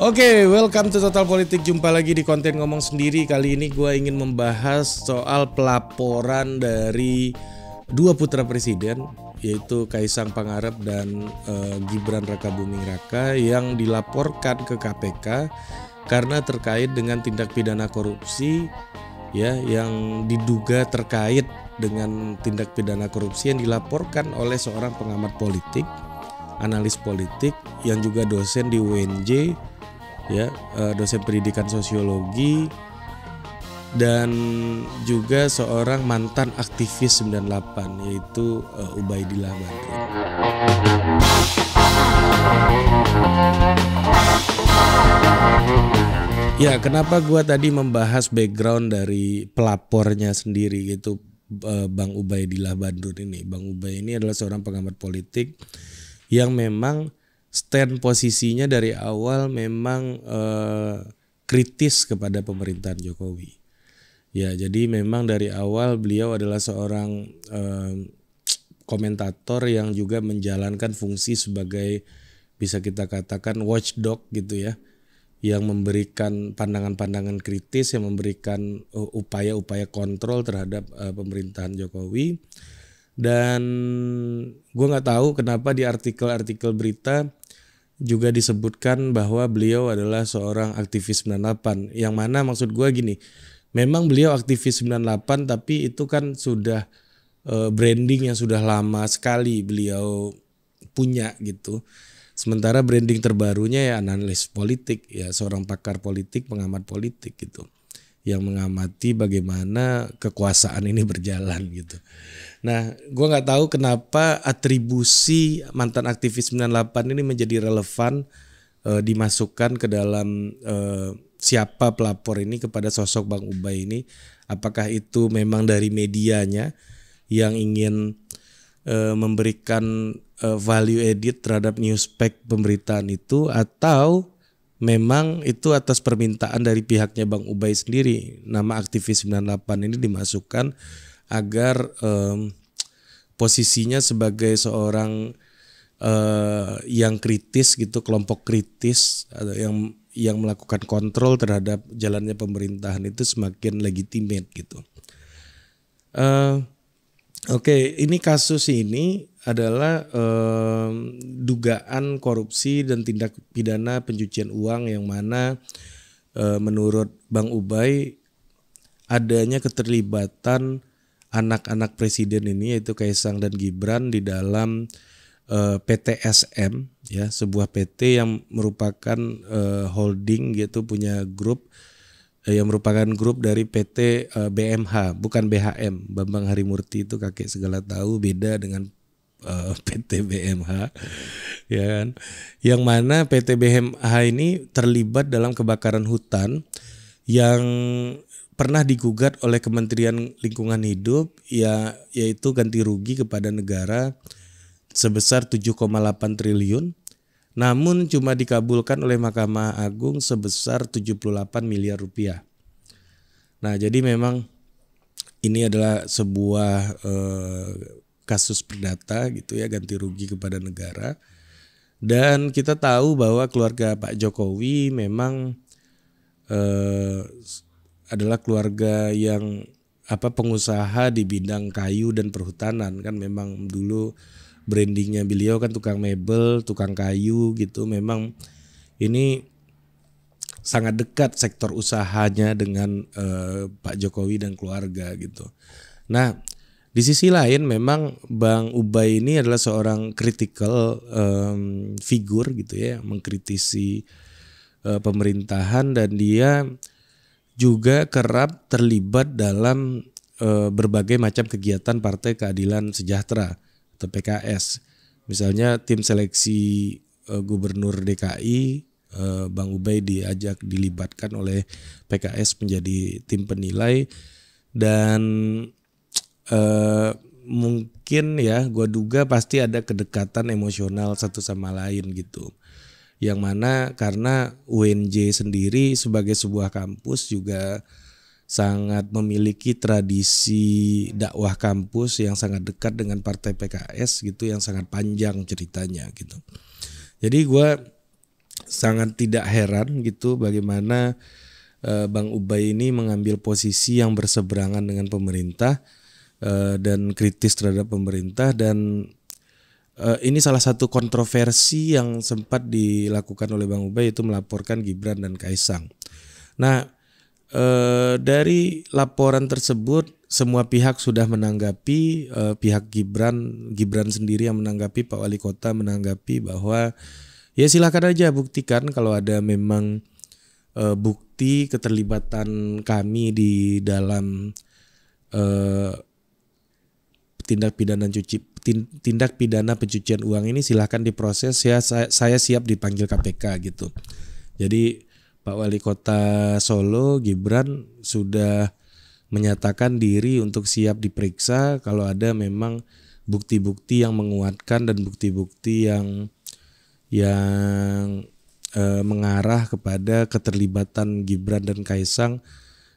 Oke, okay, welcome to Total Politik. Jumpa lagi di konten ngomong sendiri. Kali ini gue ingin membahas soal pelaporan dari dua putra presiden, yaitu Kaisang Pangarep dan uh, Gibran Raka Buming Raka yang dilaporkan ke KPK karena terkait dengan tindak pidana korupsi ya yang diduga terkait dengan tindak pidana korupsi yang dilaporkan oleh seorang pengamat politik, analis politik yang juga dosen di UNJ ya eh, dosen pendidikan sosiologi dan juga seorang mantan aktivis 98 yaitu uh, Ubaidillah Badri. Ya, kenapa gua tadi membahas background dari pelapornya sendiri gitu eh, Bang Ubaidillah Badrun ini. Bang Ubay ini adalah seorang pengamat politik yang memang stand posisinya dari awal memang eh, kritis kepada pemerintahan Jokowi. Ya, jadi memang dari awal beliau adalah seorang eh, komentator yang juga menjalankan fungsi sebagai bisa kita katakan watchdog gitu ya, yang memberikan pandangan-pandangan kritis, yang memberikan eh, upaya-upaya kontrol terhadap uh, pemerintahan Jokowi. Dan gue nggak tahu kenapa di artikel-artikel berita juga disebutkan bahwa beliau adalah seorang aktivis 98 yang mana maksud gue gini memang beliau aktivis 98 tapi itu kan sudah e, branding yang sudah lama sekali beliau punya gitu sementara branding terbarunya ya analis politik ya seorang pakar politik pengamat politik gitu yang mengamati bagaimana kekuasaan ini berjalan gitu. Nah, gue nggak tahu kenapa atribusi mantan aktivis 98 ini menjadi relevan e, dimasukkan ke dalam e, siapa pelapor ini kepada sosok Bang Ubay ini. Apakah itu memang dari medianya yang ingin e, memberikan e, value edit terhadap newspek pemberitaan itu atau memang itu atas permintaan dari pihaknya Bang Ubay sendiri nama aktivis 98 ini dimasukkan agar um, posisinya sebagai seorang uh, yang kritis gitu kelompok kritis atau yang yang melakukan kontrol terhadap jalannya pemerintahan itu semakin legitimate gitu. Uh, Oke, ini kasus ini adalah um, dugaan korupsi dan tindak pidana pencucian uang yang mana uh, menurut Bang Ubay adanya keterlibatan anak-anak presiden ini yaitu Kaisang dan Gibran di dalam uh, eh, PTSM ya, sebuah PT yang merupakan uh, holding gitu punya grup Eh, yang merupakan grup dari PT BMH eh, bukan BHM Bambang Harimurti itu kakek segala tahu beda dengan uh, eh, PT BMH ya kan yang mana PT BMH ini terlibat dalam kebakaran hutan yang pernah digugat oleh Kementerian Lingkungan Hidup ya yaitu ganti rugi kepada negara sebesar 7,8 triliun namun cuma dikabulkan oleh Mahkamah Agung sebesar 78 miliar rupiah. Nah, jadi memang ini adalah sebuah eh, kasus perdata gitu ya ganti rugi kepada negara. Dan kita tahu bahwa keluarga Pak Jokowi memang eh, adalah keluarga yang apa pengusaha di bidang kayu dan perhutanan kan memang dulu brandingnya beliau kan tukang mebel, tukang kayu gitu. Memang ini sangat dekat sektor usahanya dengan eh, Pak Jokowi dan keluarga gitu. Nah, di sisi lain memang Bang Ubay ini adalah seorang critical um, figur gitu ya, mengkritisi uh, pemerintahan dan dia juga kerap terlibat dalam uh, berbagai macam kegiatan Partai Keadilan Sejahtera atau PKS. Misalnya tim seleksi uh, gubernur DKI uh, e, Bang Ubay diajak dilibatkan oleh PKS menjadi tim penilai dan uh, mungkin ya gua duga pasti ada kedekatan emosional satu sama lain gitu yang mana karena UNJ sendiri sebagai sebuah kampus juga sangat memiliki tradisi dakwah kampus yang sangat dekat dengan partai PKS gitu yang sangat panjang ceritanya gitu. Jadi gue sangat tidak heran gitu bagaimana uh, Bang Ubay ini mengambil posisi yang berseberangan dengan pemerintah uh, dan kritis terhadap pemerintah dan uh, ini salah satu kontroversi yang sempat dilakukan oleh Bang Ubay itu melaporkan Gibran dan Kaisang. Nah, Eh, dari laporan tersebut semua pihak sudah menanggapi uh, pihak Gibran Gibran sendiri yang menanggapi Pak Wali Kota menanggapi bahwa ya silakan aja buktikan kalau ada memang uh, bukti keterlibatan kami di dalam tindak pidana cuci tindak pidana pencucian uang ini silahkan diproses ya saya, saya siap dipanggil KPK gitu jadi Pak Wali Kota Solo Gibran sudah menyatakan diri untuk siap diperiksa kalau ada memang bukti-bukti yang menguatkan dan bukti-bukti yang yang e, mengarah kepada keterlibatan Gibran dan Kaisang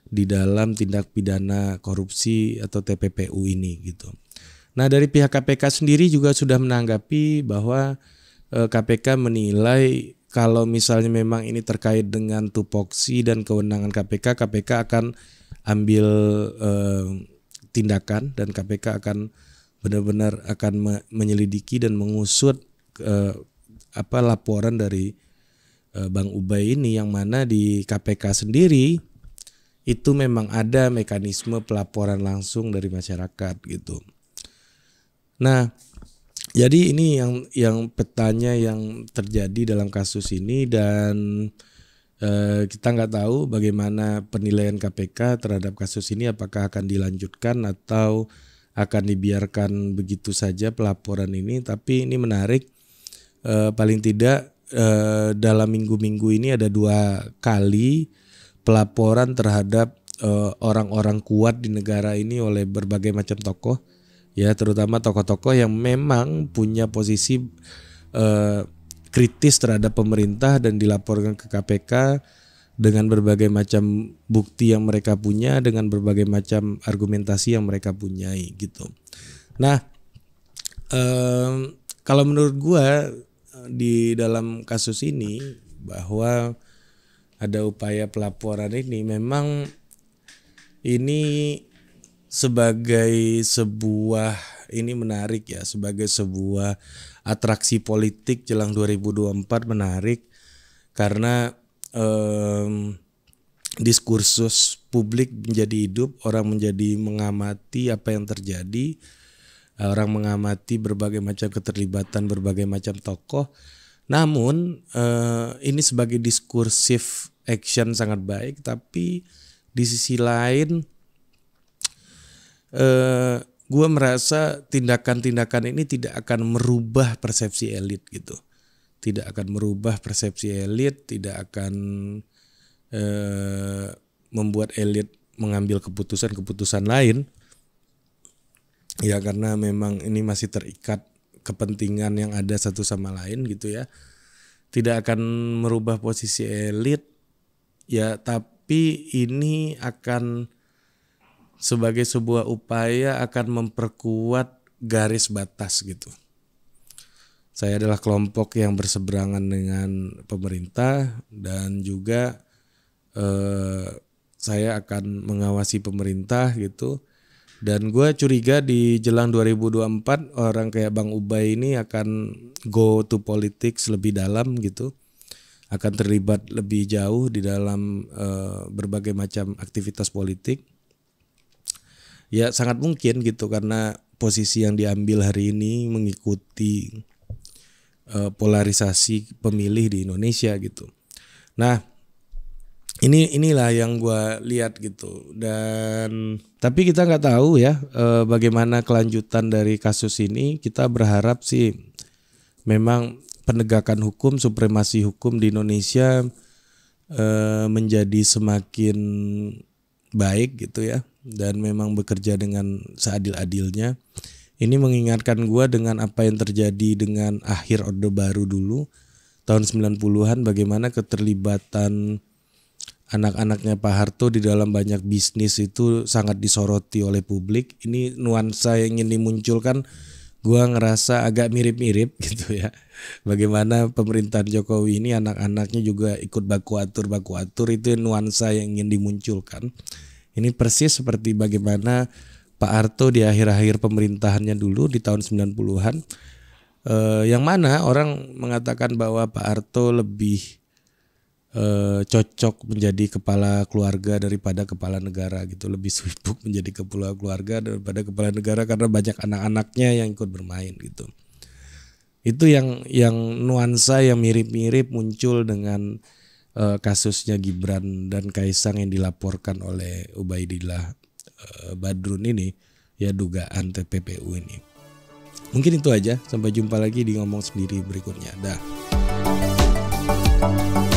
di dalam tindak pidana korupsi atau TPPU ini gitu. Nah, dari pihak KPK sendiri juga sudah menanggapi bahwa KPK eh, menilai kalau misalnya memang ini terkait dengan tupoksi dan kewenangan KPK, KPK akan ambil eh, tindakan dan KPK akan benar-benar akan me menyelidiki dan mengusut eh, apa laporan dari eh, Bang Ubay ini yang mana di KPK sendiri itu memang ada mekanisme pelaporan langsung dari masyarakat gitu. Nah, jadi ini yang yang petanya yang terjadi dalam kasus ini dan eh, kita nggak tahu bagaimana penilaian KPK terhadap kasus ini apakah akan dilanjutkan atau akan dibiarkan begitu saja pelaporan ini. Tapi ini menarik eh, paling tidak eh, dalam minggu-minggu ini ada dua kali pelaporan terhadap eh, orang-orang kuat di negara ini oleh berbagai macam tokoh ya terutama tokoh-tokoh yang memang punya posisi eh, kritis terhadap pemerintah dan dilaporkan ke KPK dengan berbagai macam bukti yang mereka punya dengan berbagai macam argumentasi yang mereka punyai gitu. Nah, eh, kalau menurut gua di dalam kasus ini bahwa ada upaya pelaporan ini memang ini sebagai sebuah ini menarik ya sebagai sebuah atraksi politik jelang 2024 menarik karena um, diskursus publik menjadi hidup, orang menjadi mengamati apa yang terjadi, orang mengamati berbagai macam keterlibatan berbagai macam tokoh. Namun uh, ini sebagai diskursif action sangat baik, tapi di sisi lain Eh, gue merasa tindakan-tindakan ini tidak akan merubah persepsi elit gitu tidak akan merubah persepsi elit tidak akan e, membuat elit mengambil keputusan-keputusan lain ya karena memang ini masih terikat kepentingan yang ada satu sama lain gitu ya tidak akan merubah posisi elit ya tapi ini akan sebagai sebuah upaya akan memperkuat garis batas gitu. Saya adalah kelompok yang berseberangan dengan pemerintah dan juga eh, saya akan mengawasi pemerintah gitu. Dan gue curiga di jelang 2024 orang kayak Bang Ubay ini akan go to politics lebih dalam gitu. Akan terlibat lebih jauh di dalam eh, berbagai macam aktivitas politik ya sangat mungkin gitu karena posisi yang diambil hari ini mengikuti uh, polarisasi pemilih di Indonesia gitu. Nah, ini inilah yang gue lihat gitu dan tapi kita nggak tahu ya uh, bagaimana kelanjutan dari kasus ini. Kita berharap sih memang penegakan hukum, supremasi hukum di Indonesia uh, menjadi semakin baik gitu ya dan memang bekerja dengan seadil-adilnya. Ini mengingatkan gua dengan apa yang terjadi dengan akhir Orde Baru dulu tahun 90-an bagaimana keterlibatan anak-anaknya Pak Harto di dalam banyak bisnis itu sangat disoroti oleh publik. Ini nuansa yang ingin dimunculkan gua ngerasa agak mirip-mirip gitu ya. Bagaimana pemerintahan Jokowi ini anak-anaknya juga ikut baku atur baku atur itu nuansa yang ingin dimunculkan. Ini persis seperti bagaimana Pak Arto di akhir-akhir pemerintahannya dulu di tahun 90-an eh, yang mana orang mengatakan bahwa Pak Arto lebih eh, cocok menjadi kepala keluarga daripada kepala negara gitu lebih sibuk menjadi kepala keluarga daripada kepala negara karena banyak anak-anaknya yang ikut bermain gitu itu yang yang nuansa yang mirip-mirip muncul dengan eh, kasusnya Gibran dan Kaisang yang dilaporkan oleh Ubaidillah eh, Badrun ini ya dugaan TPPU ini mungkin itu aja sampai jumpa lagi di ngomong sendiri berikutnya dah